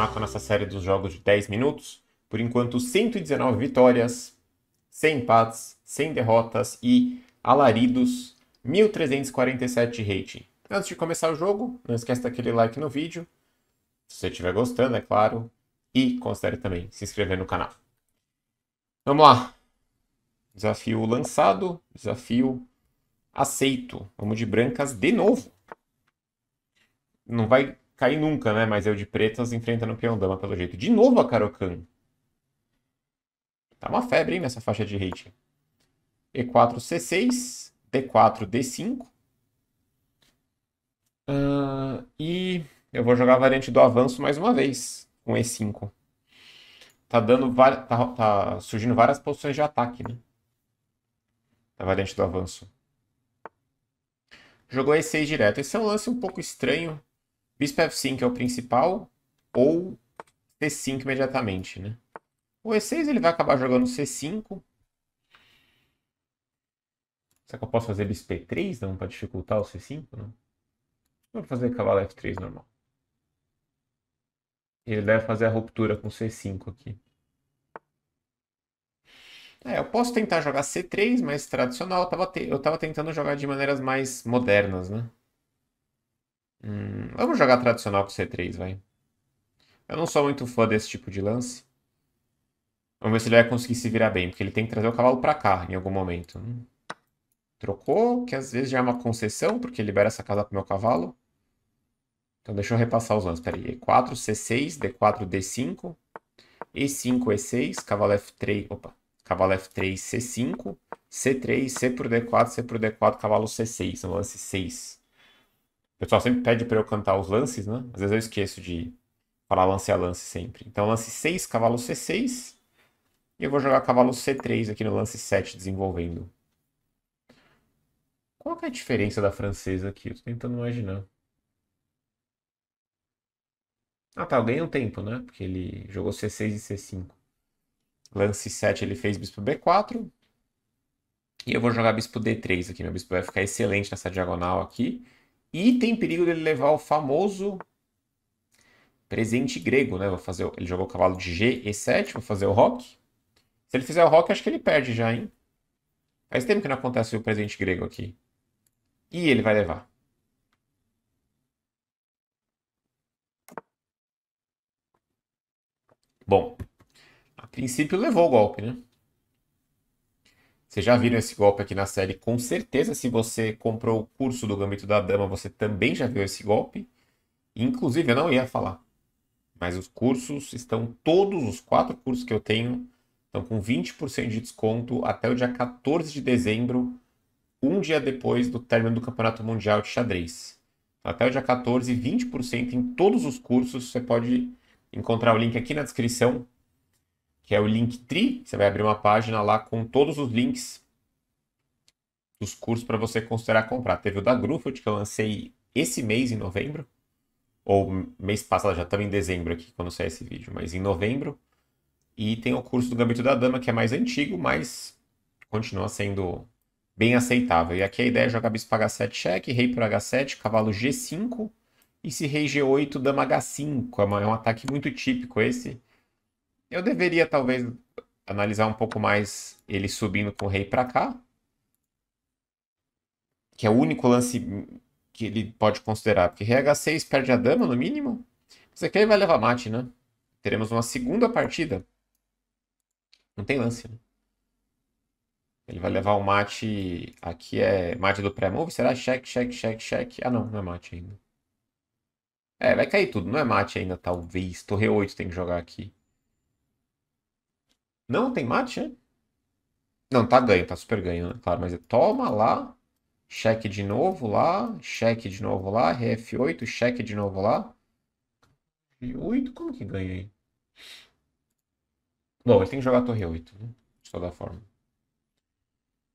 continuar com a nossa série dos jogos de 10 minutos. Por enquanto, 119 vitórias, 100 empates, 100 derrotas e alaridos, 1347 de rating. Antes de começar o jogo, não esquece daquele like no vídeo, se você estiver gostando, é claro, e considere também se inscrever no canal. Vamos lá. Desafio lançado, desafio aceito. Vamos de brancas de novo. Não vai cair nunca, né? Mas eu de pretas enfrentando o dama pelo jeito. De novo a Karokan. Tá uma febre, hein, nessa faixa de hate. E4, C6. D4, D5. Uh, e eu vou jogar a variante do avanço mais uma vez, com E5. Tá dando tá, tá surgindo várias posições de ataque, né? A variante do avanço. Jogou E6 direto. Esse é um lance um pouco estranho, Bispo F5 é o principal ou C5 imediatamente, né? O E6 ele vai acabar jogando C5. Será que eu posso fazer Bispo E3, não? Para dificultar o C5, não? Vou fazer cavalo F3 normal. Ele deve fazer a ruptura com C5 aqui. É, eu posso tentar jogar C3, mais tradicional. Eu estava te... tentando jogar de maneiras mais modernas, né? Hum, vamos jogar tradicional com C3, vai. Eu não sou muito fã desse tipo de lance. Vamos ver se ele vai conseguir se virar bem, porque ele tem que trazer o cavalo pra cá em algum momento. Hum. Trocou, que às vezes já é uma concessão, porque libera essa casa pro meu cavalo. Então deixa eu repassar os lances. Peraí, E4, C6, D4, D5, E5, E6, cavalo F3, opa, cavalo F3, C5, C3, C por D4, C por D4, cavalo C6, no lance 6 pessoal sempre pede para eu cantar os lances, né? Às vezes eu esqueço de falar lance a lance sempre. Então, lance 6, cavalo C6. E eu vou jogar cavalo C3 aqui no lance 7, desenvolvendo. Qual que é a diferença da francesa aqui? Eu tô tentando imaginar. Ah tá, eu ganhei um tempo, né? Porque ele jogou C6 e C5. Lance 7 ele fez bispo B4. E eu vou jogar bispo D3 aqui. Meu bispo vai ficar excelente nessa diagonal aqui. E tem perigo dele levar o famoso presente grego, né? Vou fazer, ele jogou o cavalo de G e 7, vou fazer o rock. Se ele fizer o rock, acho que ele perde já, hein? Faz tempo que não acontece o presente grego aqui. E ele vai levar. Bom, a princípio levou o golpe, né? Vocês já viram esse golpe aqui na série, com certeza. Se você comprou o curso do Gambito da Dama, você também já viu esse golpe. Inclusive, eu não ia falar. Mas os cursos estão, todos os quatro cursos que eu tenho, estão com 20% de desconto até o dia 14 de dezembro, um dia depois do término do Campeonato Mundial de Xadrez. Então, até o dia 14, 20% em todos os cursos. Você pode encontrar o link aqui na descrição que é o Linktree. Você vai abrir uma página lá com todos os links dos cursos para você considerar comprar. Teve o da Grufold, que eu lancei esse mês, em novembro. Ou mês passado, já estamos em dezembro aqui, quando sai esse vídeo, mas em novembro. E tem o curso do Gambito da Dama, que é mais antigo, mas continua sendo bem aceitável. E aqui a ideia é jogar bispo H7 check, rei por H7, cavalo G5. E se rei G8, dama H5. É, é um ataque muito típico esse. Eu deveria, talvez, analisar um pouco mais ele subindo com o rei para cá. Que é o único lance que ele pode considerar. Porque rei h6 perde a dama, no mínimo. Isso aqui vai levar mate, né? Teremos uma segunda partida. Não tem lance, né? Ele vai levar o mate. Aqui é mate do pré-move. Será? Cheque, cheque, cheque, cheque. Ah, não, não é mate ainda. É, vai cair tudo. Não é mate ainda, talvez. Torre 8 tem que jogar aqui. Não, tem mate, né? Não, tá ganho, tá super ganho, né? Claro, mas é toma lá, cheque de novo lá, cheque de novo lá, RF8, cheque de novo lá. E 8, como que ganha aí? Bom, ele tem que jogar a torre 8, né? De toda forma.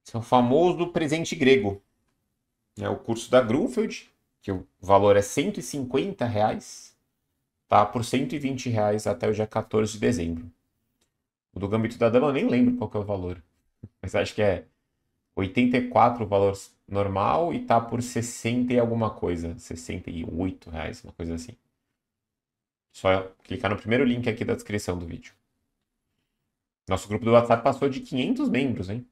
Esse é o famoso presente grego. É o curso da Grunfeld, que o valor é 150 reais, tá? Por 120 reais até o dia 14 de dezembro. O do Gambito da Dama eu nem lembro qual que é o valor. Mas acho que é 84 o valor normal e tá por 60 e alguma coisa. 68 reais, uma coisa assim. Só clicar no primeiro link aqui da descrição do vídeo. Nosso grupo do WhatsApp passou de 500 membros, hein?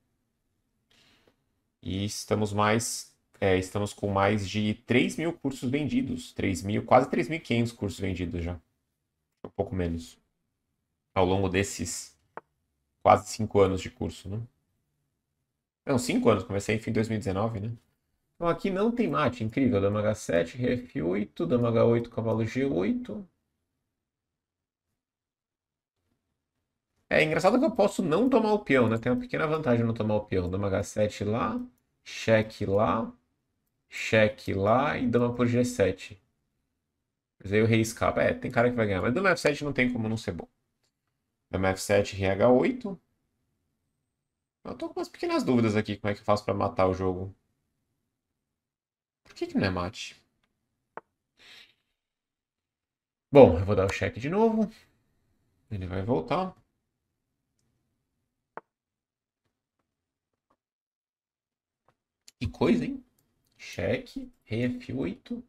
E estamos mais, é, estamos com mais de 3 mil cursos vendidos. 3 mil, quase 3.500 cursos vendidos já. Um pouco menos. Ao longo desses quase cinco anos de curso, né? Não, cinco anos, comecei em fim de 2019, né? Então aqui não tem mate, incrível. Dama H7, Rf8, Dama H8, cavalo G8. É engraçado que eu posso não tomar o peão, né? Tem uma pequena vantagem não tomar o peão. Dama H7 lá, cheque lá, cheque lá e dama por G7. Mas aí o rei escapa. É, tem cara que vai ganhar. Mas dama F7 não tem como não ser bom. MF7 RH8. Eu tô com umas pequenas dúvidas aqui, como é que eu faço pra matar o jogo. Por que que não é mate? Bom, eu vou dar o cheque de novo. Ele vai voltar. Que coisa, hein? Cheque, ref8.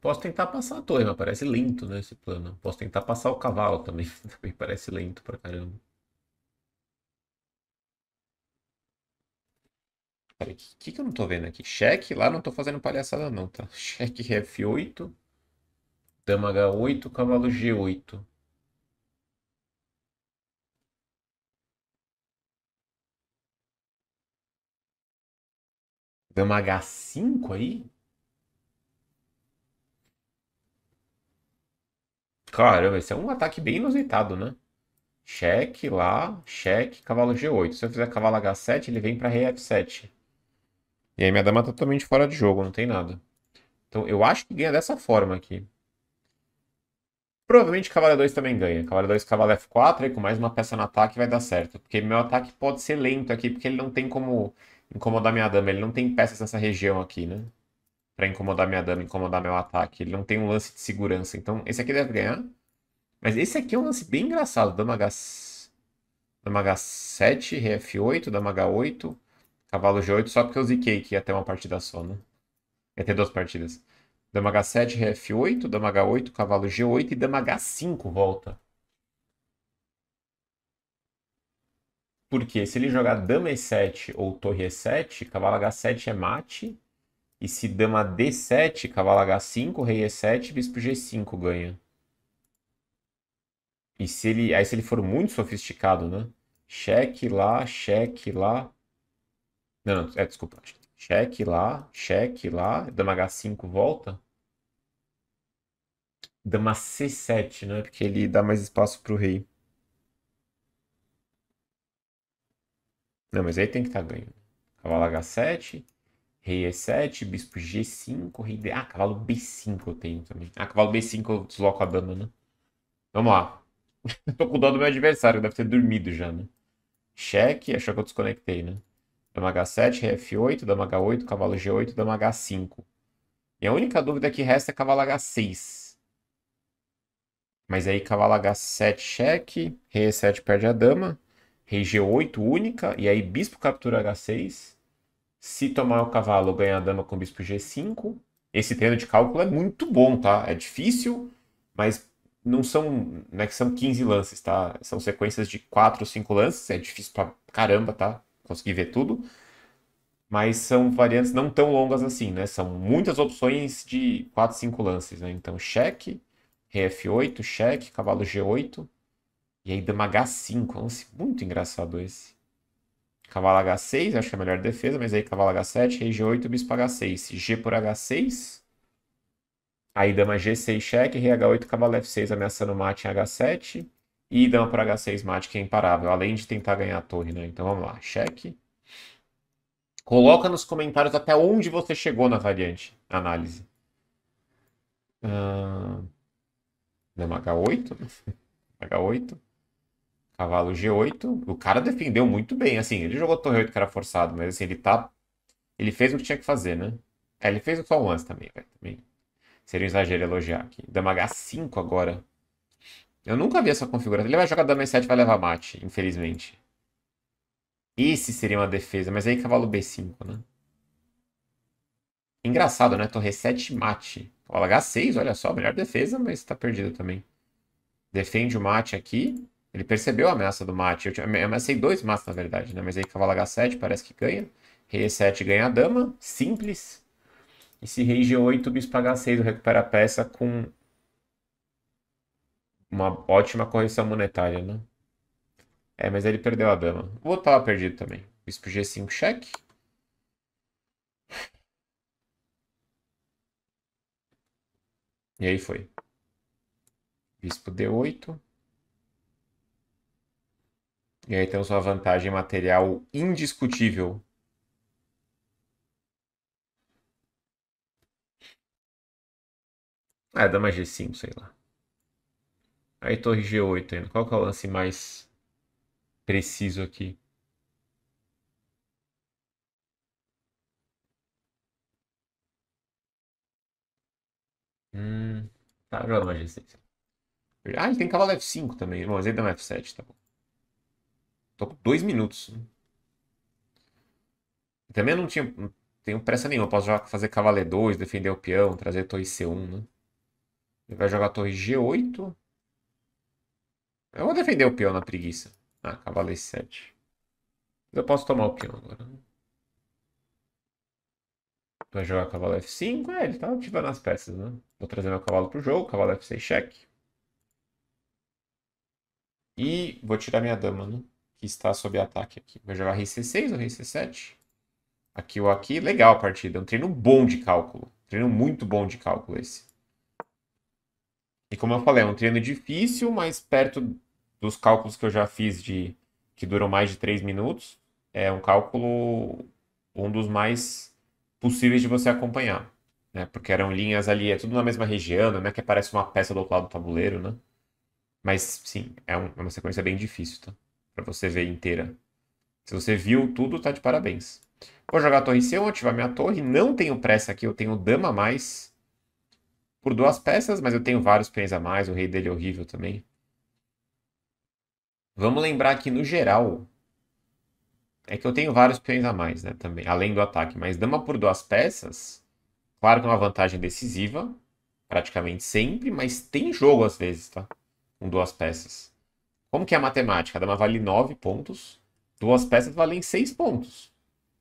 Posso tentar passar a torre, mas parece lento, né, esse plano. Posso tentar passar o cavalo também, também parece lento pra caramba. Peraí, o que, que eu não tô vendo aqui? Cheque lá, não tô fazendo palhaçada não, tá? Cheque F8, dama H8, cavalo G8. Dama H5 aí? Caramba, esse é um ataque bem inusitado, né? Cheque lá, cheque, cavalo G8. Se eu fizer cavalo H7, ele vem para rei F7. E aí minha dama tá totalmente fora de jogo, não tem nada. Então eu acho que ganha dessa forma aqui. Provavelmente cavalo 2 também ganha. Cavalo 2, cavalo F4, aí com mais uma peça no ataque vai dar certo. Porque meu ataque pode ser lento aqui, porque ele não tem como incomodar minha dama. Ele não tem peças nessa região aqui, né? para incomodar minha dano, incomodar meu ataque. Ele não tem um lance de segurança. Então, esse aqui deve ganhar. Mas esse aqui é um lance bem engraçado. Dama, H... dama H7, Rf8, Dama H8, Cavalo G8, só porque eu ziquei que ia ter uma partida só, né? Ia ter duas partidas. Dama H7, Rf8, Dama H8, Cavalo G8 e Dama H5 volta. Porque se ele jogar Dama E7 ou Torre E7, Cavalo H7 é mate e se dama D7, cavalo H5, rei E7, bispo G5 ganha. E se ele, aí se ele for muito sofisticado, né? Cheque lá, cheque lá. Não, não, é, desculpa. Cheque lá, cheque lá. Dama H5 volta. Dama C7, né? Porque ele dá mais espaço pro rei. Não, mas aí tem que estar tá ganho. Cavalo H7, Rei E7, bispo G5, rei D... Ah, cavalo B5 eu tenho também. Ah, cavalo B5 eu desloco a dama, né? Vamos lá. Tô com o dó do meu adversário, deve ter dormido já, né? Cheque, achou que eu desconectei, né? Dama H7, rei F8, dama H8, cavalo G8, dama H5. E a única dúvida que resta é cavalo H6. Mas aí cavalo H7 cheque, rei E7 perde a dama, rei G8 única, e aí bispo captura H6. Se tomar o cavalo, ganhar a dama com o bispo G5. Esse treino de cálculo é muito bom, tá? É difícil, mas não são, não é que são 15 lances, tá? São sequências de 4 ou 5 lances, é difícil pra caramba, tá? Conseguir ver tudo. Mas são variantes não tão longas assim, né? São muitas opções de 4, 5 lances, né? Então, cheque, rei F8, cheque, cavalo G8, e aí dama H5. lance muito engraçado esse. Cavalo H6, acho que é a melhor defesa, mas aí cavalo H7, rei G8, bispo H6. G por H6. Aí dama G6 cheque, rei H8, cavalo F6 ameaçando mate em H7. E dama por H6 mate que é imparável, além de tentar ganhar a torre, né? Então vamos lá, cheque. Coloca nos comentários até onde você chegou na variante, análise. dama H8. H8. Cavalo G8. O cara defendeu muito bem, assim. Ele jogou torre 8 que era forçado, mas assim, ele tá. Ele fez o que tinha que fazer, né? É, ele fez só once também, velho. Também. Seria um exagero elogiar aqui. Dama H5 agora. Eu nunca vi essa configuração. Ele vai jogar dama E7 vai levar mate, infelizmente. Esse seria uma defesa, mas aí cavalo B5, né? Engraçado, né? Torre 7 mate. Cavalo H6, olha só, melhor defesa, mas tá perdido também. Defende o mate aqui. Ele percebeu a ameaça do mate. Eu, eu ameacei dois mates, na verdade, né? Mas aí cavalo H7 uhum. parece que ganha. Rei E7 ganha a dama. Simples. E se rei G8, bispo H6 recupera a peça com uma ótima correção monetária, né? É, mas ele perdeu a dama. O outro tava perdido também. Bispo G5 cheque. E aí foi. Bispo D8. E aí temos uma vantagem material indiscutível. Ah, é dama G5, sei lá. Aí torre G8 ainda. Qual que é o lance mais preciso aqui? Hum, tá, joga mais G6. Ah, ele tem cavalo F5 também. Bom, mas ele é dama F7, tá bom. Tô com dois minutos. Também não tinha não tenho pressa nenhuma. posso já fazer cavaleiro 2, defender o peão, trazer torre C1, né? Ele vai jogar torre G8. Eu vou defender o peão na preguiça. Ah, cavaleiro 7. Eu posso tomar o peão agora. Né? Vai jogar cavalo F5. É, ele tá ativando as peças, né? Vou trazer meu cavalo pro jogo. Cavalo F6 cheque. E vou tirar minha dama, né? que está sob ataque aqui. Vai jogar rei C6 ou rei C7? Aqui ou aqui. Legal a partida. É um treino bom de cálculo. Treino muito bom de cálculo esse. E como eu falei, é um treino difícil, mas perto dos cálculos que eu já fiz de que duram mais de 3 minutos, é um cálculo um dos mais possíveis de você acompanhar. Né? Porque eram linhas ali, é tudo na mesma região, não é que aparece uma peça do outro lado do tabuleiro, né? Mas sim, é, um, é uma sequência bem difícil, tá? para você ver inteira. Se você viu tudo, tá de parabéns. Vou jogar a torre C1, ativar minha torre. Não tenho pressa aqui, eu tenho dama a mais. Por duas peças, mas eu tenho vários peões a mais. O rei dele é horrível também. Vamos lembrar que no geral... É que eu tenho vários peões a mais, né, também, além do ataque. Mas dama por duas peças, claro que é uma vantagem decisiva, praticamente sempre, mas tem jogo às vezes, tá? Com duas peças. Como que é a matemática? A dama vale 9 pontos, duas peças valem 6 pontos.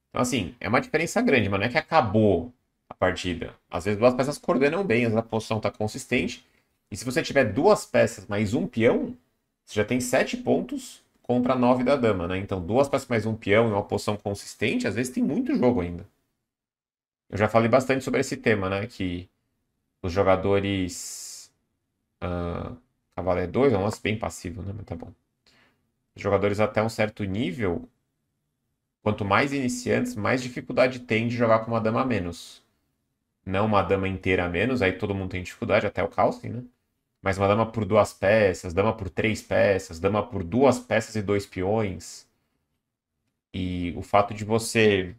Então, assim, é uma diferença grande, mas não é que acabou a partida. Às vezes duas peças coordenam bem, a posição está consistente. E se você tiver duas peças mais um peão, você já tem 7 pontos contra 9 da dama, né? Então, duas peças mais um peão e uma posição consistente, às vezes tem muito jogo ainda. Eu já falei bastante sobre esse tema, né? Que os jogadores. Uh Cavalo é E2 é um lance bem passivo, né? Mas tá bom. Os jogadores até um certo nível, quanto mais iniciantes, mais dificuldade tem de jogar com uma dama a menos. Não uma dama inteira a menos, aí todo mundo tem dificuldade, até o Carlsen, né? Mas uma dama por duas peças, dama por três peças, dama por duas peças e dois peões. E o fato de você.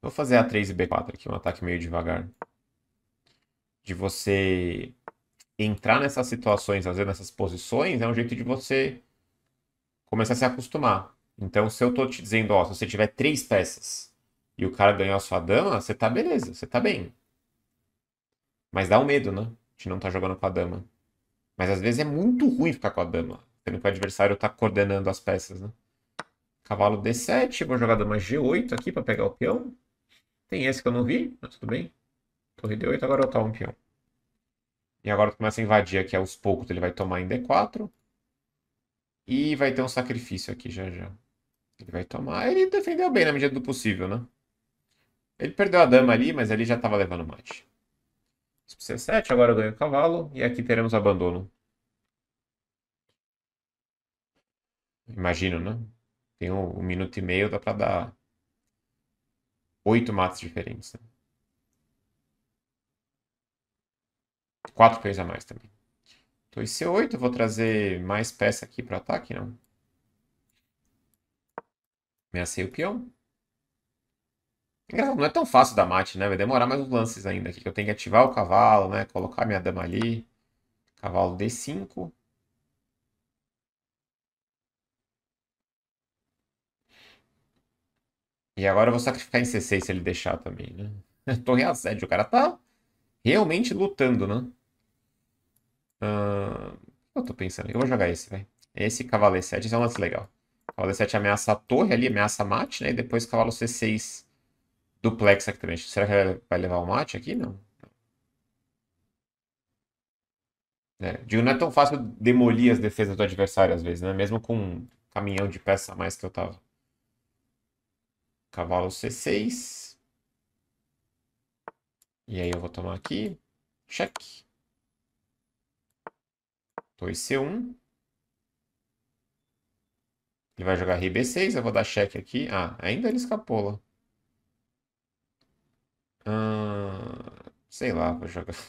Vou fazer A3 e B4 aqui, um ataque meio devagar. De você entrar nessas situações, às vezes nessas posições, é um jeito de você começar a se acostumar. Então, se eu tô te dizendo, ó, se você tiver três peças e o cara ganhou a sua dama, você tá beleza, você tá bem. Mas dá um medo, né? De não estar tá jogando com a dama. Mas às vezes é muito ruim ficar com a dama, sendo que o adversário tá coordenando as peças, né? Cavalo D7, vou jogar dama G8 aqui para pegar o peão. Tem esse que eu não vi, mas tudo bem. Torre D8, agora eu tava um peão. E agora começa a invadir aqui aos poucos. Ele vai tomar em D4. E vai ter um sacrifício aqui já já. Ele vai tomar. Ele defendeu bem na medida do possível, né? Ele perdeu a dama ali, mas ele já estava levando mate. C7, agora ganha o cavalo. E aqui teremos abandono. Imagino, né? Tem um, um minuto e meio, dá para dar oito mates diferentes. Né? Quatro peões a mais também. 2 então, C8, é vou trazer mais peça aqui para o ataque, não? Ameacei o peão. Engraçado, não é tão fácil da mate, né? Vai demorar mais uns lances ainda aqui, que eu tenho que ativar o cavalo, né? Colocar minha dama ali. Cavalo D5. E agora eu vou sacrificar em C6 se ele deixar também, né? Torre A7, o cara tá realmente lutando, né? Uh, eu tô pensando, eu vou jogar esse, velho. Esse cavaleiro 7, esse é um lance legal. Cavaleiro 7 ameaça a torre ali, ameaça mate, né? E depois cavalo C6 duplex aqui também. Será que vai levar o mate aqui? Não. É, digo, não é tão fácil demolir as defesas do adversário às vezes, né? Mesmo com um caminhão de peça a mais que eu tava. Cavalo C6. E aí eu vou tomar aqui, cheque. 2C1. Ele vai jogar rb 6 eu vou dar cheque aqui. Ah, ainda ele escapou ah, sei lá, vou jogar...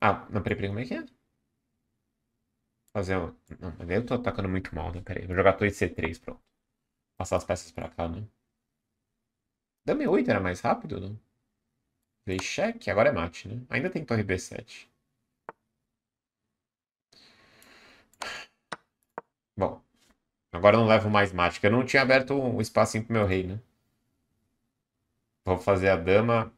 Ah, não, peraí, peraí, como é que é? Fazer um... Não, mas eu tô atacando muito mal, né? Peraí, vou jogar 2C3, pronto. Passar as peças pra cá, né? Dame 8 era mais rápido, não? Dei cheque, agora é mate, né? Ainda tem torre B7. Bom, agora não levo mais mate, porque eu não tinha aberto um espacinho pro meu rei, né? Vou fazer a dama.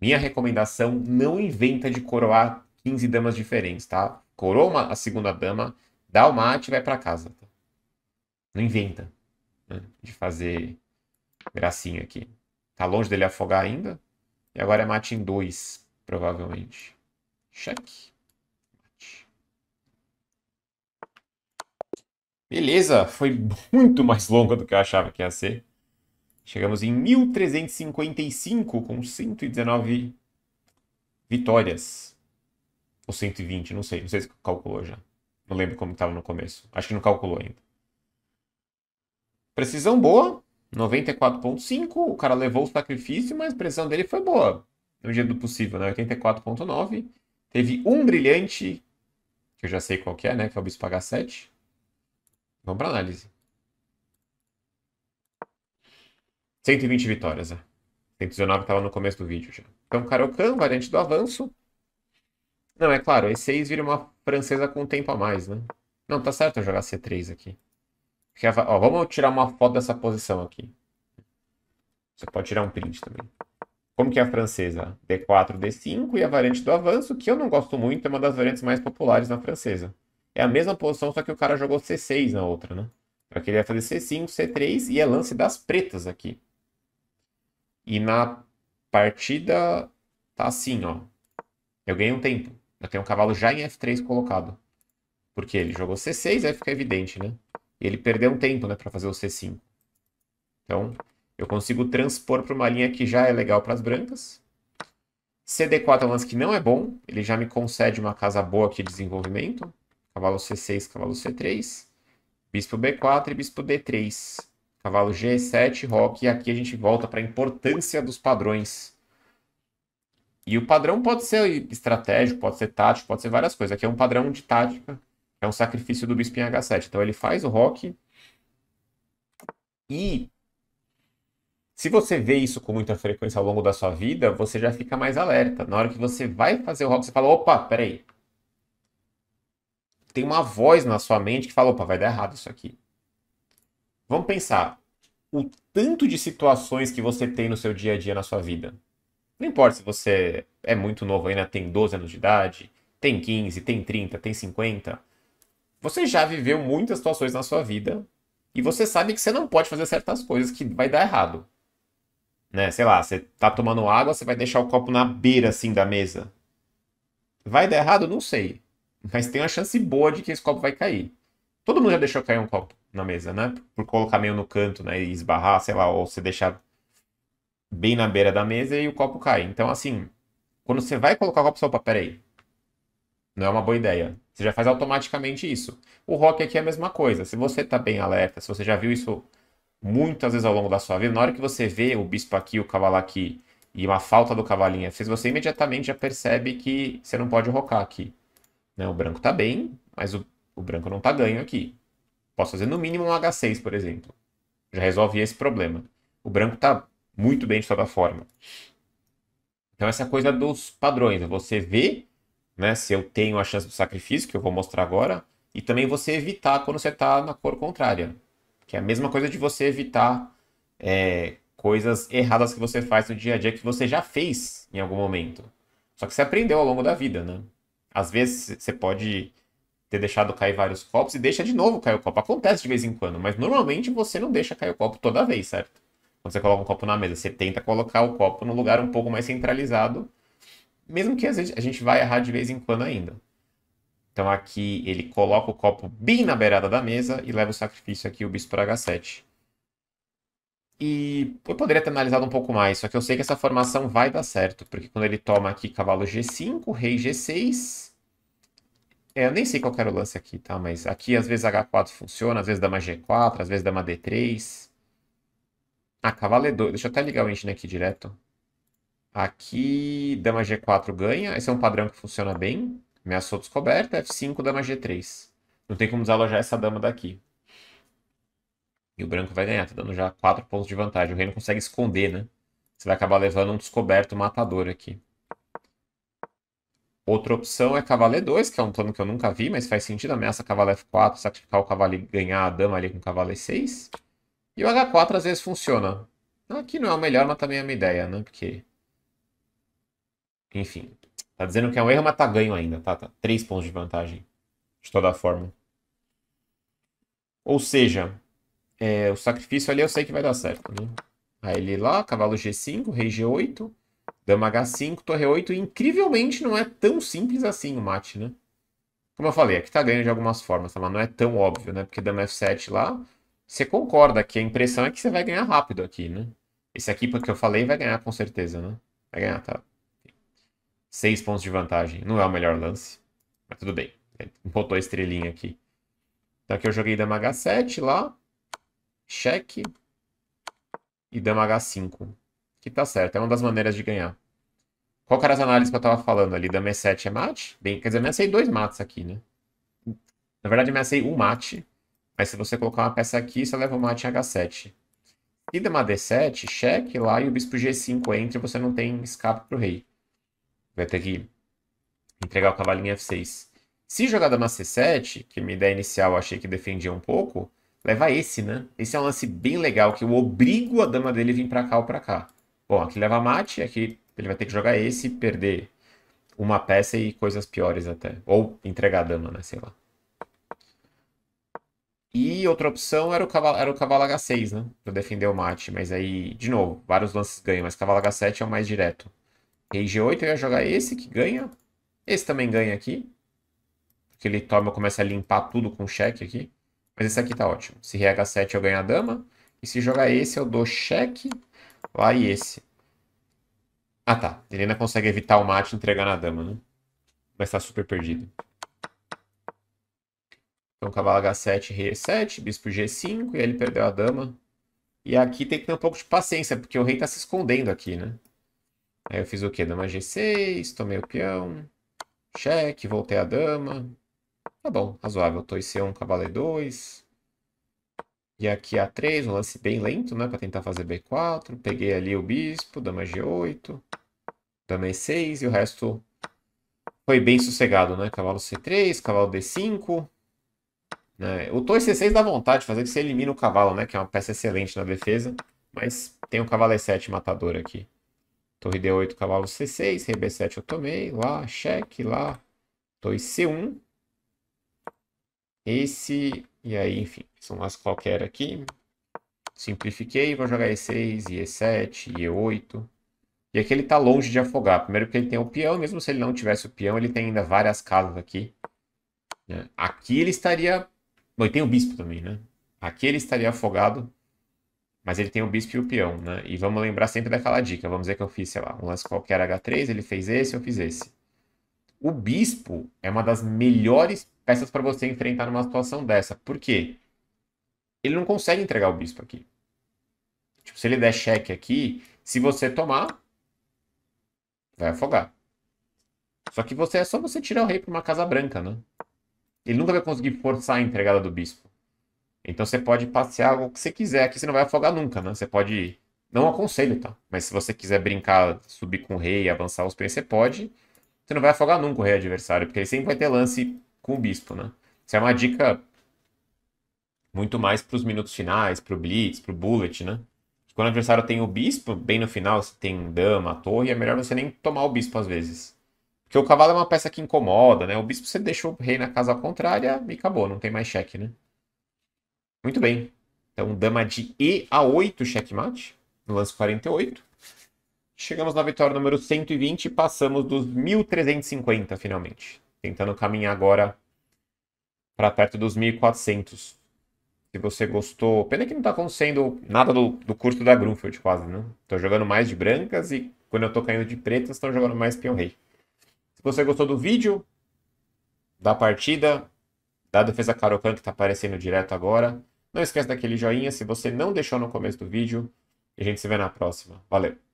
Minha recomendação, não inventa de coroar 15 damas diferentes, tá? Coroa uma, a segunda dama, dá o mate e vai para casa. Tá? Não inventa né? de fazer gracinha aqui. Tá longe dele afogar ainda? E agora é mate em 2, provavelmente. Cheque. Mate. Beleza, foi muito mais longa do que eu achava que ia ser. Chegamos em 1355 com 119 vitórias. Ou 120, não sei. Não sei se calculou já. Não lembro como estava no começo. Acho que não calculou ainda. Precisão boa. 94.5, o cara levou o sacrifício, mas a pressão dele foi boa, no dia do possível, né? 84.9. Teve um brilhante, que eu já sei qual é, né? Que é o bispo H7. Vamos para análise. 120 vitórias, né? 119 estava no começo do vídeo já. Então, Karokan, variante do avanço. Não, é claro, E6 vira uma francesa com tempo a mais, né? Não, tá certo eu jogar C3 aqui. Ó, vamos tirar uma foto dessa posição aqui. Você pode tirar um print também. Como que é a francesa? D4, D5 e a variante do avanço, que eu não gosto muito, é uma das variantes mais populares na francesa. É a mesma posição, só que o cara jogou C6 na outra, né? Então que ele ia fazer C5, C3 e é lance das pretas aqui. E na partida tá assim, ó. Eu ganhei um tempo. Eu tenho um cavalo já em F3 colocado. Porque ele jogou C6, aí fica evidente, né? ele perdeu um tempo né, para fazer o C5. Então, eu consigo transpor para uma linha que já é legal para as brancas. CD4 é um lance que não é bom, ele já me concede uma casa boa aqui de desenvolvimento. Cavalo C6, cavalo C3, bispo B4 e bispo D3. Cavalo G7, roque, e aqui a gente volta para a importância dos padrões. E o padrão pode ser estratégico, pode ser tático, pode ser várias coisas. Aqui é um padrão de tática é um sacrifício do bispo em H7. Então ele faz o rock. E se você vê isso com muita frequência ao longo da sua vida, você já fica mais alerta. Na hora que você vai fazer o rock, você fala: opa, peraí. Tem uma voz na sua mente que fala: opa, vai dar errado isso aqui. Vamos pensar o tanto de situações que você tem no seu dia a dia, na sua vida. Não importa se você é muito novo ainda, tem 12 anos de idade, tem 15, tem 30, tem 50. Você já viveu muitas situações na sua vida e você sabe que você não pode fazer certas coisas que vai dar errado. Né? Sei lá, você tá tomando água, você vai deixar o copo na beira assim da mesa. Vai dar errado? Não sei. Mas tem uma chance boa de que esse copo vai cair. Todo mundo já deixou cair um copo na mesa, né? Por colocar meio no canto, né? E esbarrar, sei lá, ou você deixar bem na beira da mesa e o copo cai. Então, assim, quando você vai colocar o copo, você fala, peraí, não é uma boa ideia. Você já faz automaticamente isso. O rock aqui é a mesma coisa. Se você está bem alerta, se você já viu isso muitas vezes ao longo da sua vida, na hora que você vê o bispo aqui, o cavalo aqui e uma falta do cavalinho você imediatamente já percebe que você não pode rocar aqui. Né? O branco está bem, mas o, o branco não está ganho aqui. Posso fazer no mínimo um H6, por exemplo. Já resolve esse problema. O branco está muito bem de toda forma. Então, essa coisa dos padrões. É você vê né? Se eu tenho a chance do sacrifício, que eu vou mostrar agora, e também você evitar quando você está na cor contrária. Que é a mesma coisa de você evitar é, coisas erradas que você faz no dia a dia que você já fez em algum momento. Só que você aprendeu ao longo da vida, né? Às vezes você pode ter deixado cair vários copos e deixa de novo cair o copo. Acontece de vez em quando, mas normalmente você não deixa cair o copo toda vez, certo? Quando você coloca um copo na mesa, você tenta colocar o copo num lugar um pouco mais centralizado mesmo que às vezes a gente vai errar de vez em quando ainda. Então aqui ele coloca o copo bem na beirada da mesa e leva o sacrifício aqui, o bispo para H7. E eu poderia ter analisado um pouco mais, só que eu sei que essa formação vai dar certo, porque quando ele toma aqui cavalo G5, rei G6... É, eu nem sei qual era o lance aqui, tá? Mas aqui às vezes H4 funciona, às vezes dama G4, às vezes dama D3. Ah, cavalo E2. É deixa eu até ligar o engine aqui direto. Aqui, dama G4 ganha. Esse é um padrão que funciona bem. Ameaçou descoberta, F5, dama G3. Não tem como desalojar essa dama daqui. E o branco vai ganhar, tá dando já 4 pontos de vantagem. O rei não consegue esconder, né? Você vai acabar levando um descoberto matador aqui. Outra opção é cavalo E2, que é um plano que eu nunca vi, mas faz sentido. Ameaça cavalo F4, sacrificar o cavalo e ganhar a dama ali com cavalo E6. E o H4 às vezes funciona. Aqui não é o melhor, mas também é uma ideia, né? Porque enfim. Tá dizendo que é um erro, mas tá ganho ainda, tá? tá. Três pontos de vantagem. De toda forma. Ou seja, é, o sacrifício ali eu sei que vai dar certo, né? Aí ele lá, cavalo G5, rei G8, dama H5, torre 8. incrivelmente não é tão simples assim o mate, né? Como eu falei, aqui tá ganho de algumas formas, tá? mas não é tão óbvio, né? Porque dama F7 lá, você concorda que a impressão é que você vai ganhar rápido aqui, né? Esse aqui, porque eu falei, vai ganhar com certeza, né? Vai ganhar, tá? Seis pontos de vantagem. Não é o melhor lance, mas tudo bem. botou a estrelinha aqui. Então aqui eu joguei dama H7 lá. Cheque. E dama H5. Que tá certo. É uma das maneiras de ganhar. Qual era as análises que eu tava falando ali? Dama E7 é mate? Bem, quer dizer, ameacei é dois mates aqui, né? Na verdade, ameacei é um mate. Mas se você colocar uma peça aqui, você leva o mate em H7. e dama D7, cheque lá e o bispo G5 entra e você não tem escape pro rei. Vai ter que entregar o cavalo em F6. Se jogar dama C7, que minha ideia inicial eu achei que defendia um pouco, leva esse, né? Esse é um lance bem legal, que eu obrigo a dama dele a vir para cá ou para cá. Bom, aqui leva mate, aqui ele vai ter que jogar esse e perder uma peça e coisas piores até. Ou entregar a dama, né? Sei lá. E outra opção era o cavalo, era o cavalo H6, né? Pra defender o mate. Mas aí, de novo, vários lances ganham, mas cavalo H7 é o mais direto. Rei G8, eu ia jogar esse que ganha. Esse também ganha aqui. Porque ele toma, começa a limpar tudo com cheque aqui. Mas esse aqui tá ótimo. Se rei H7 eu ganho a dama. E se jogar esse, eu dou cheque lá e esse. Ah, tá. Ele ainda consegue evitar o mate e entregar na dama, né? Mas tá super perdido. Então, cavalo H7, rei E7, bispo G5, e aí ele perdeu a dama. E aqui tem que ter um pouco de paciência, porque o rei tá se escondendo aqui, né? Aí eu fiz o quê? Dama G6, tomei o peão, cheque, voltei a dama. Tá bom, razoável. Torre C1, cavalo E2. E aqui A3, um lance bem lento, né? Pra tentar fazer B4. Peguei ali o bispo, dama G8, dama E6 e o resto foi bem sossegado, né? Cavalo C3, cavalo D5. Né? O torre C6 dá vontade de fazer que você elimina o cavalo, né? Que é uma peça excelente na defesa. Mas tem o cavalo E7 matador aqui. Torre D8, cavalo C6, Rei B7 eu tomei, lá, cheque, lá, torre C1. Esse, e aí, enfim, são as qualquer aqui. Simplifiquei, vou jogar E6, E7, E8. E aqui ele está longe de afogar. Primeiro porque ele tem o peão, mesmo se ele não tivesse o peão, ele tem ainda várias casas aqui. Aqui ele estaria... Bom, e tem o bispo também, né? Aqui ele estaria afogado. Mas ele tem o bispo e o peão, né? E vamos lembrar sempre daquela dica. Vamos dizer que eu fiz, sei lá, um lance qualquer H3, ele fez esse, eu fiz esse. O bispo é uma das melhores peças para você enfrentar numa situação dessa. Por quê? Ele não consegue entregar o bispo aqui. Tipo, se ele der cheque aqui, se você tomar, vai afogar. Só que você é só você tirar o rei para uma casa branca, né? Ele nunca vai conseguir forçar a entregada do bispo. Então você pode passear o que você quiser, aqui você não vai afogar nunca, né? Você pode. Não uhum. aconselho, tá? Mas se você quiser brincar, subir com o rei, avançar os peões, você pode. Você não vai afogar nunca o rei adversário, porque ele sempre vai ter lance com o bispo, né? Isso é uma dica muito mais para os minutos finais, para o blitz, para o bullet, né? Quando o adversário tem o bispo, bem no final, você tem dama, torre, é melhor você nem tomar o bispo às vezes. Porque o cavalo é uma peça que incomoda, né? O bispo você deixou o rei na casa contrária e acabou, não tem mais cheque, né? Muito bem. Então, dama de E a 8, checkmate, no lance 48. Chegamos na vitória número 120 e passamos dos 1.350 finalmente. Tentando caminhar agora para perto dos 1.400. Se você gostou, pena que não está acontecendo nada do, do curso da Grunfeld quase, né? Estou jogando mais de brancas e quando eu estou caindo de pretas, estão jogando mais peão rei. Se você gostou do vídeo, da partida, da defesa Karokan que está aparecendo direto agora, não esquece daquele joinha se você não deixou no começo do vídeo. E a gente se vê na próxima. Valeu!